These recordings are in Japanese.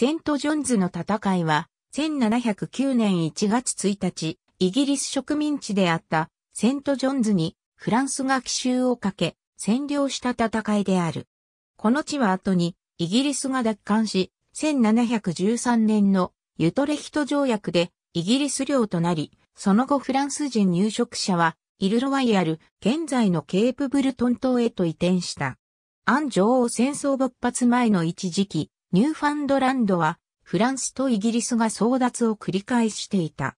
セント・ジョンズの戦いは、1709年1月1日、イギリス植民地であったセント・ジョンズにフランスが奇襲をかけ、占領した戦いである。この地は後にイギリスが奪還し、1713年のユトレヒト条約でイギリス領となり、その後フランス人入植者はイルロワイアル、現在のケープブルトン島へと移転した。安城を戦争勃発前の一時期、ニューファンドランドはフランスとイギリスが争奪を繰り返していた。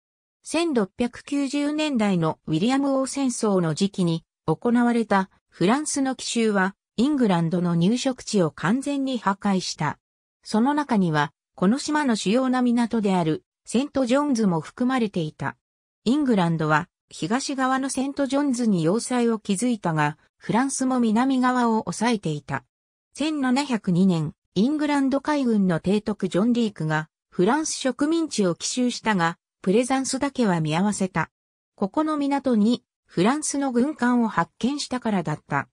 1690年代のウィリアム王戦争の時期に行われたフランスの奇襲はイングランドの入植地を完全に破壊した。その中にはこの島の主要な港であるセントジョンズも含まれていた。イングランドは東側のセントジョンズに要塞を築いたが、フランスも南側を抑えていた。1702年、イングランド海軍の提督ジョン・リークが、フランス植民地を奇襲したが、プレザンスだけは見合わせた。ここの港に、フランスの軍艦を発見したからだった。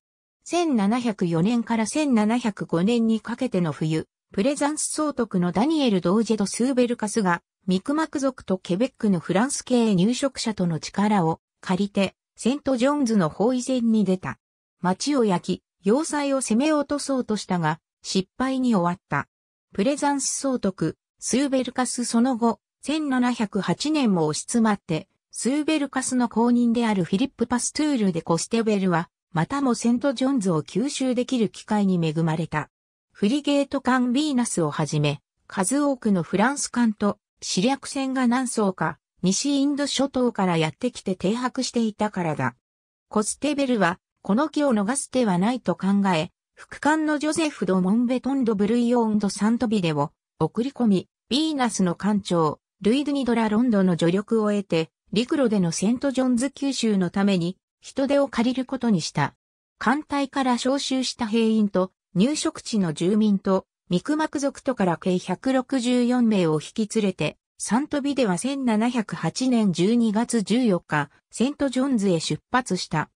1704年から1705年にかけての冬、プレザンス総督のダニエル・ドージェド・スーベルカスが、ミクマク族とケベックのフランス系入植者との力を借りて、セント・ジョーンズの包囲戦に出た。町を焼き、要塞を攻め落とそうとしたが、失敗に終わった。プレザンス総督、スーベルカスその後、1708年も押し詰まって、スーベルカスの後任であるフィリップ・パストゥールでコステベルは、またもセント・ジョンズを吸収できる機会に恵まれた。フリゲート艦ヴィーナスをはじめ、数多くのフランス艦と死略船が何層か、西インド諸島からやってきて停泊していたからだ。コステベルは、この機を逃す手はないと考え、副官のジョゼフ・ド・モンベトン・ド・ブルイオン・ド・サントビデを送り込み、ヴィーナスの艦長、ルイ・ドゥニドラ・ロンドの助力を得て、陸路でのセント・ジョンズ九州のために、人手を借りることにした。艦隊から招集した兵員と、入植地の住民と、ミクマク族とから計164名を引き連れて、サントビデは1708年12月14日、セントジョンズへ出発した。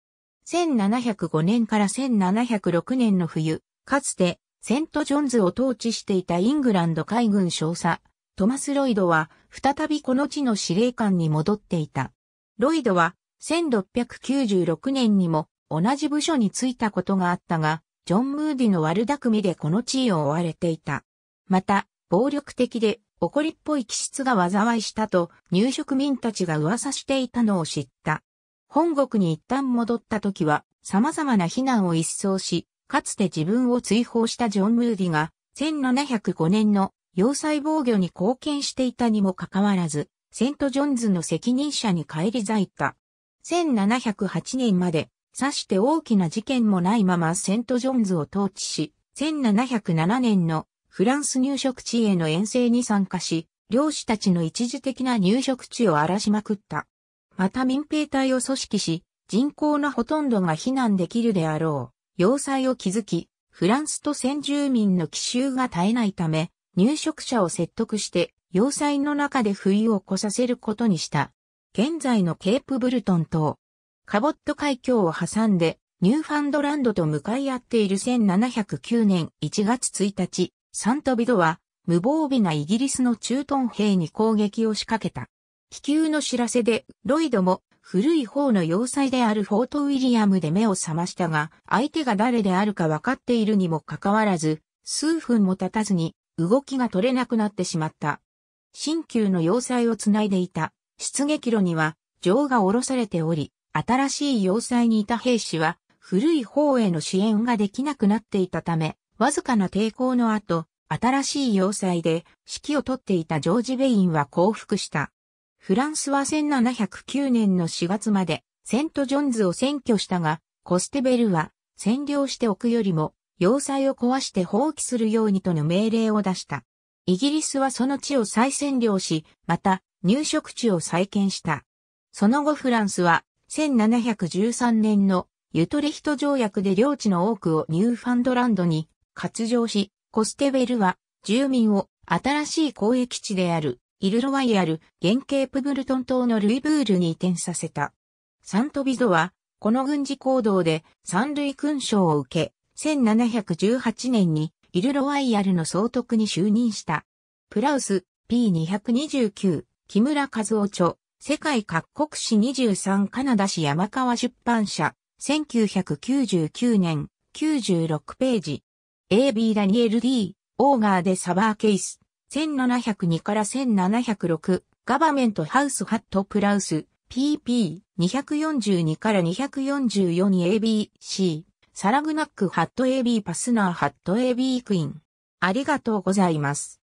1705年から1706年の冬、かつてセントジョンズを統治していたイングランド海軍少佐、トマス・ロイドは再びこの地の司令官に戻っていた。ロイドは1696年にも同じ部署に就いたことがあったが、ジョン・ムーディの悪巧みでこの地位を追われていた。また、暴力的で怒りっぽい気質が災いしたと入植民たちが噂していたのを知った。本国に一旦戻った時は様々な非難を一掃し、かつて自分を追放したジョン・ムーディが1705年の要塞防御に貢献していたにもかかわらず、セント・ジョンズの責任者に返り咲いた。1708年まで、さして大きな事件もないままセント・ジョンズを統治し、1707年のフランス入植地への遠征に参加し、漁師たちの一時的な入植地を荒らしまくった。また民兵隊を組織し、人口のほとんどが避難できるであろう、要塞を築き、フランスと先住民の奇襲が絶えないため、入植者を説得して、要塞の中で冬を越させることにした。現在のケープブルトン島、カボット海峡を挟んで、ニューファンドランドと向かい合っている1709年1月1日、サントビドは無防備なイギリスの駐屯兵に攻撃を仕掛けた。気球の知らせで、ロイドも古い方の要塞であるフォートウィリアムで目を覚ましたが、相手が誰であるか分かっているにもかかわらず、数分も経たずに動きが取れなくなってしまった。新旧の要塞をつないでいた出撃路には城が下ろされており、新しい要塞にいた兵士は古い方への支援ができなくなっていたため、わずかな抵抗の後、新しい要塞で指揮をとっていたジョージ・ベインは降伏した。フランスは1709年の4月までセントジョンズを占拠したが、コステベルは占領しておくよりも要塞を壊して放棄するようにとの命令を出した。イギリスはその地を再占領し、また入植地を再建した。その後フランスは1713年のユトレヒト条約で領地の多くをニューファンドランドに割譲し、コステベルは住民を新しい交易地であるイルロワイアル、原型プブルトン島のルイブールに移転させた。サントビゾは、この軍事行動で三類勲章を受け、1718年にイルロワイヤルの総督に就任した。プラウス P229 木村和夫著世界各国史23カナダ市山川出版社1999年96ページ AB ダニエル D オーガーでサバーケイス1702から1706、ガバメントハウスハットプラウス、PP242 から244に ABC、サラグナックハット AB パスナーハット AB クイーン。ありがとうございます。